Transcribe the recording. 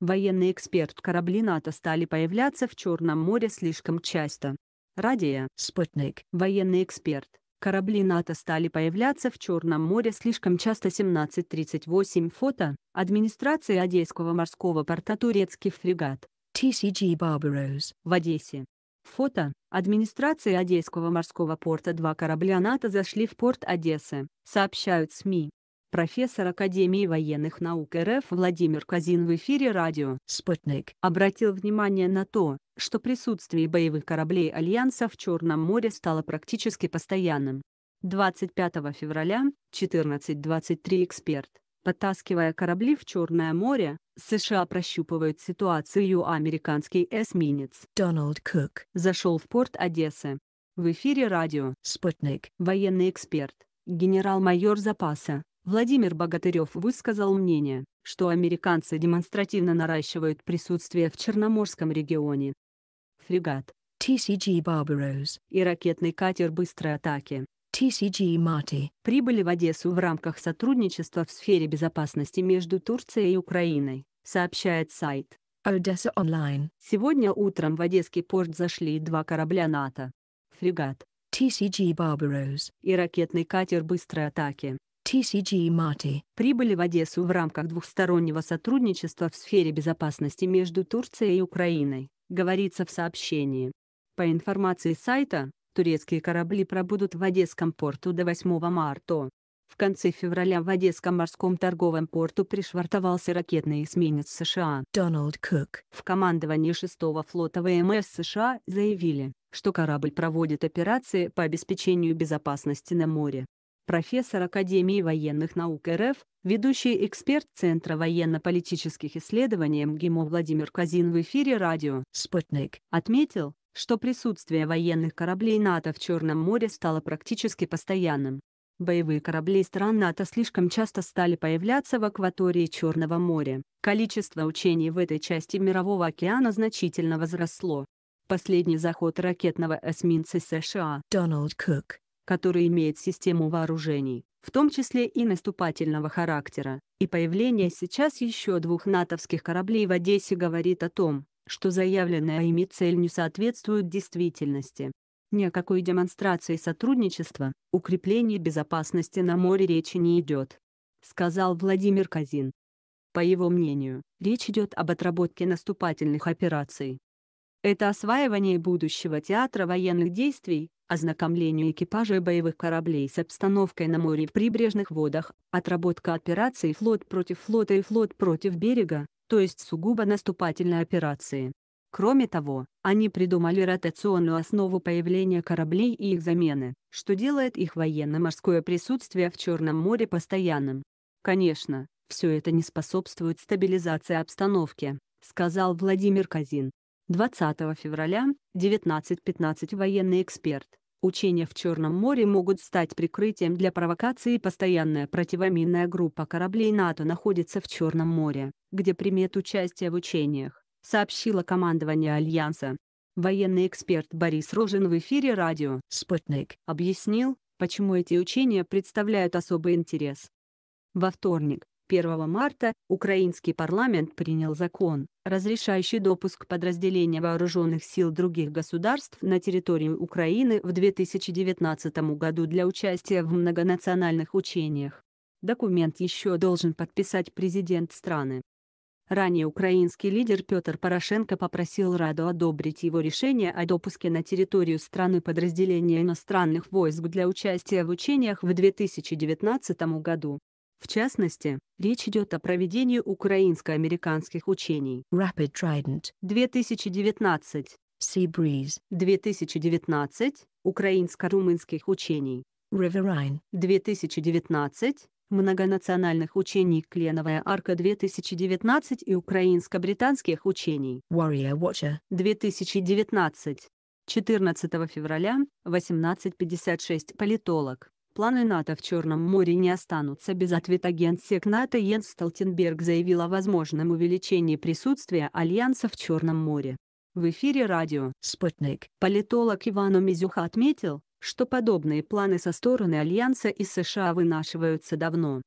Военный эксперт корабли НАТО стали появляться в Черном море слишком часто. Радия, Спутник, военный эксперт. Корабли НАТО стали появляться в Черном море слишком часто 1738 фото, Администрация Одесского морского порта турецкий фрегат. TCG Barbaros в Одессе. Фото. Администрация Одесского морского порта два корабля НАТО зашли в порт Одессы, сообщают СМИ. Профессор Академии военных наук РФ Владимир Казин в эфире радио «Спутник» обратил внимание на то, что присутствие боевых кораблей Альянса в Черном море стало практически постоянным. 25 февраля, 14.23 эксперт. Подтаскивая корабли в Черное море, США прощупывают ситуацию американский эсминец. Дональд Кук зашел в порт Одессы. В эфире радио «Спутник» военный эксперт, генерал-майор запаса Владимир Богатырев высказал мнение, что американцы демонстративно наращивают присутствие в Черноморском регионе. Фрегат TCG Barbaros и ракетный катер быстрой атаки TCG Marty прибыли в Одессу в рамках сотрудничества в сфере безопасности между Турцией и Украиной, сообщает сайт. Одесса Online. Сегодня утром в Одесский порт зашли два корабля НАТО. Фрегат TCG Barbaros и ракетный катер быстрой атаки TCG Marty а прибыли в Одессу в рамках двухстороннего сотрудничества в сфере безопасности между Турцией и Украиной, говорится в сообщении. По информации сайта, турецкие корабли пробудут в Одесском порту до 8 марта. В конце февраля в Одесском морском торговом порту пришвартовался ракетный эсминец США «Дональд Кук». В командовании 6-го флота ВМС США заявили, что корабль проводит операции по обеспечению безопасности на море профессор Академии военных наук РФ, ведущий эксперт Центра военно-политических исследований МГИМО Владимир Казин в эфире радио «Спутник» отметил, что присутствие военных кораблей НАТО в Черном море стало практически постоянным. Боевые корабли стран НАТО слишком часто стали появляться в акватории Черного моря. Количество учений в этой части Мирового океана значительно возросло. Последний заход ракетного эсминца США «Дональд Кук» который имеет систему вооружений, в том числе и наступательного характера, и появление сейчас еще двух натовских кораблей в Одессе говорит о том, что заявленная ими цель не соответствует действительности. Ни о какой демонстрации сотрудничества, укреплении безопасности на море речи не идет, сказал Владимир Казин. По его мнению, речь идет об отработке наступательных операций, это осваивание будущего театра военных действий, ознакомление экипажа боевых кораблей с обстановкой на море и в прибрежных водах, отработка операций флот против флота и флот против берега, то есть сугубо наступательные операции. Кроме того, они придумали ротационную основу появления кораблей и их замены, что делает их военно-морское присутствие в Черном море постоянным. Конечно, все это не способствует стабилизации обстановки, сказал Владимир Казин. 20 февраля, 19.15 военный эксперт. Учения в Черном море могут стать прикрытием для провокации. Постоянная противоминная группа кораблей НАТО находится в Черном море, где примет участие в учениях, сообщило командование Альянса. Военный эксперт Борис Рожин в эфире радио «Спутник» объяснил, почему эти учения представляют особый интерес. Во вторник, 1 марта украинский парламент принял закон, разрешающий допуск подразделения вооруженных сил других государств на территорию Украины в 2019 году для участия в многонациональных учениях. Документ еще должен подписать президент страны. Ранее украинский лидер Петр Порошенко попросил Раду одобрить его решение о допуске на территорию страны подразделения иностранных войск для участия в учениях в 2019 году. В частности, речь идет о проведении украинско-американских учений Rapid Trident 2019, Sea Breeze 2019, украинско-румынских учений Riverine 2019, многонациональных учений «Кленовая арка» 2019 и украинско-британских учений Warrior Watcher 2019. 14 февраля, 18.56, политолог. Планы НАТО в Черном море не останутся без ответа генсек НАТО Йенс Столтенберг заявил о возможном увеличении присутствия Альянса в Черном море. В эфире радио «Спутник» политолог Ивану Мизюха отметил, что подобные планы со стороны Альянса и США вынашиваются давно.